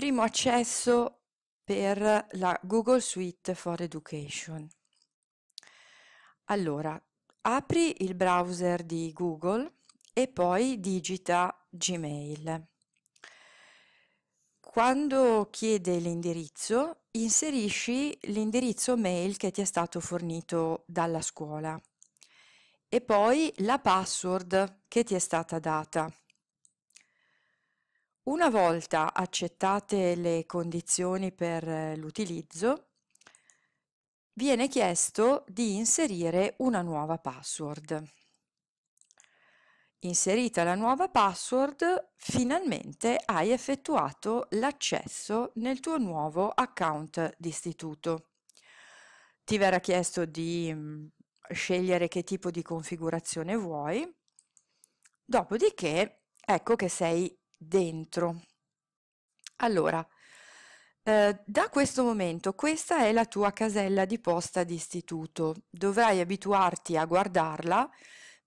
primo accesso per la Google Suite for Education. Allora, apri il browser di Google e poi digita Gmail. Quando chiede l'indirizzo, inserisci l'indirizzo mail che ti è stato fornito dalla scuola e poi la password che ti è stata data una volta accettate le condizioni per eh, l'utilizzo, viene chiesto di inserire una nuova password. Inserita la nuova password, finalmente hai effettuato l'accesso nel tuo nuovo account d'istituto. Ti verrà chiesto di mm, scegliere che tipo di configurazione vuoi, dopodiché ecco che sei dentro. Allora, eh, da questo momento questa è la tua casella di posta d'istituto. Dovrai abituarti a guardarla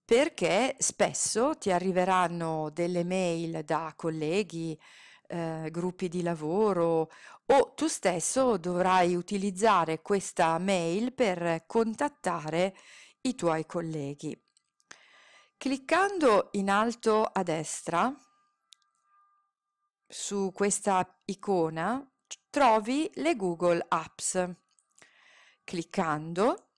perché spesso ti arriveranno delle mail da colleghi, eh, gruppi di lavoro o tu stesso dovrai utilizzare questa mail per contattare i tuoi colleghi. Cliccando in alto a destra su questa icona trovi le Google Apps. Cliccando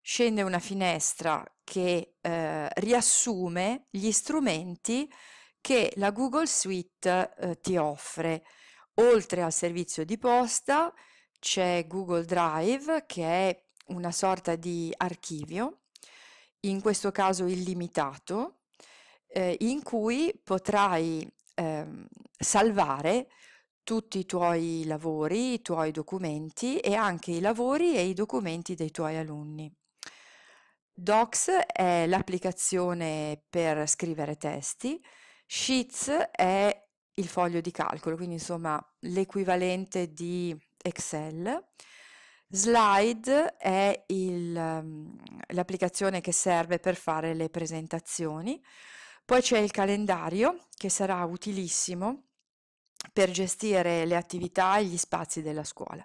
scende una finestra che eh, riassume gli strumenti che la Google Suite eh, ti offre. Oltre al servizio di posta c'è Google Drive che è una sorta di archivio, in questo caso illimitato, eh, in cui potrai Ehm, salvare tutti i tuoi lavori, i tuoi documenti e anche i lavori e i documenti dei tuoi alunni. Docs è l'applicazione per scrivere testi, Sheets è il foglio di calcolo, quindi insomma l'equivalente di Excel. Slide è ehm, l'applicazione che serve per fare le presentazioni. Poi c'è il calendario che sarà utilissimo per gestire le attività e gli spazi della scuola.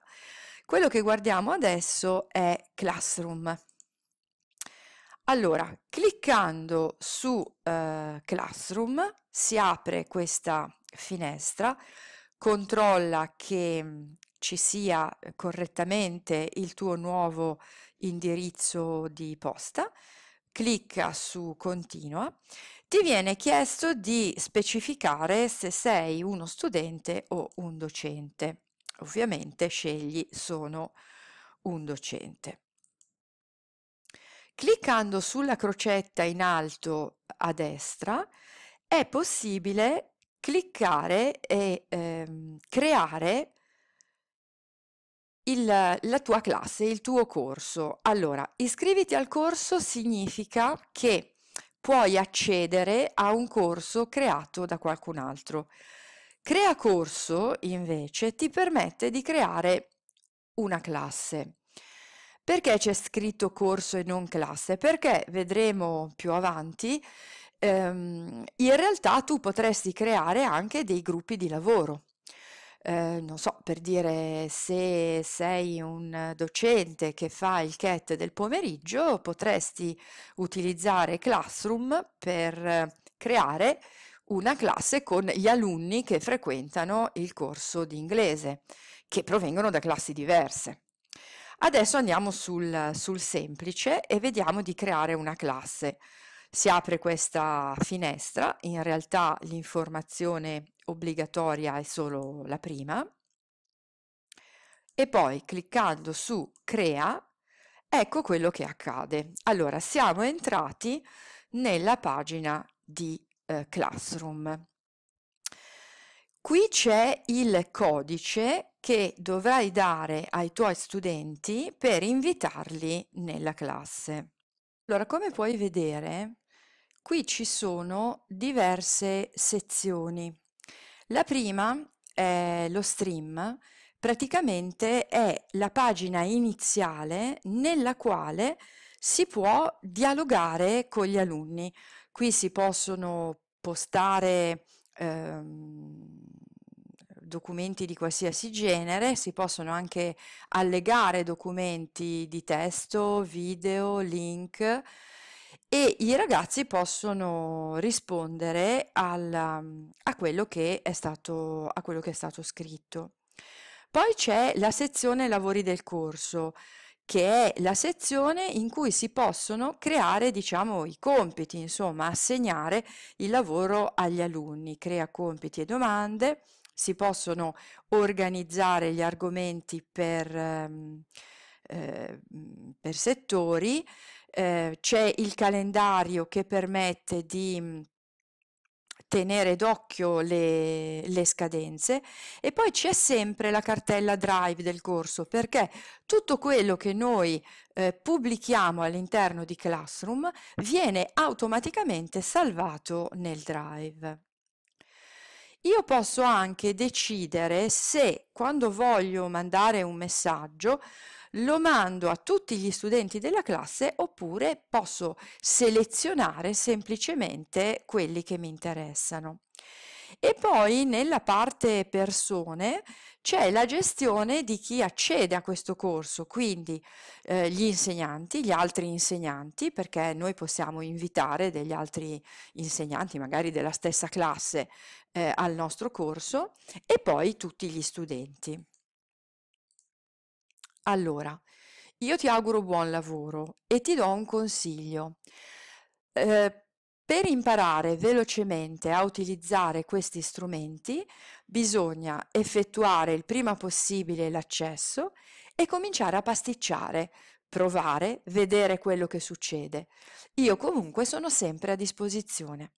Quello che guardiamo adesso è Classroom. Allora, cliccando su eh, Classroom si apre questa finestra, controlla che mm, ci sia correttamente il tuo nuovo indirizzo di posta, clicca su continua, ti viene chiesto di specificare se sei uno studente o un docente. Ovviamente scegli sono un docente. Cliccando sulla crocetta in alto a destra è possibile cliccare e ehm, creare il, la tua classe, il tuo corso. Allora, iscriviti al corso significa che puoi accedere a un corso creato da qualcun altro. Crea corso invece ti permette di creare una classe. Perché c'è scritto corso e non classe? Perché vedremo più avanti, ehm, in realtà tu potresti creare anche dei gruppi di lavoro. Ehm, non so, per dire se sei un docente che fa il CAT del pomeriggio, potresti utilizzare Classroom per creare una classe con gli alunni che frequentano il corso di inglese, che provengono da classi diverse. Adesso andiamo sul, sul, semplice e vediamo di creare una classe. Si apre questa finestra, in realtà l'informazione obbligatoria è solo la prima e poi cliccando su crea ecco quello che accade allora siamo entrati nella pagina di eh, classroom qui c'è il codice che dovrai dare ai tuoi studenti per invitarli nella classe allora come puoi vedere qui ci sono diverse sezioni la prima è lo stream, praticamente è la pagina iniziale nella quale si può dialogare con gli alunni. Qui si possono postare ehm, documenti di qualsiasi genere, si possono anche allegare documenti di testo, video, link, e i ragazzi possono rispondere alla, mm, a, quello stato, a quello che è stato scritto. Poi c'è la sezione lavori del corso, che è la sezione in cui si possono creare, diciamo, i compiti, insomma, assegnare il lavoro agli alunni, crea compiti e domande, si possono organizzare gli argomenti per, mm, eh, mm, per settori, eh, c'è il calendario che permette di mm, tenere d'occhio le, le, scadenze e poi c'è sempre la cartella drive del corso perché tutto quello che noi eh, pubblichiamo all'interno di Classroom viene automaticamente salvato nel drive. Io posso anche decidere se quando voglio mandare un messaggio lo mando a tutti gli studenti della classe oppure posso selezionare semplicemente quelli che mi interessano. E poi nella parte persone c'è la gestione di chi accede a questo corso, quindi eh, gli insegnanti, gli altri insegnanti, perché noi possiamo invitare degli altri insegnanti, magari della stessa classe, eh, al nostro corso, e poi tutti gli studenti. Allora, io ti auguro buon lavoro e ti do un consiglio. Eh, per imparare velocemente a utilizzare questi strumenti bisogna effettuare il prima possibile l'accesso e cominciare a pasticciare, provare, vedere quello che succede. Io comunque sono sempre a disposizione.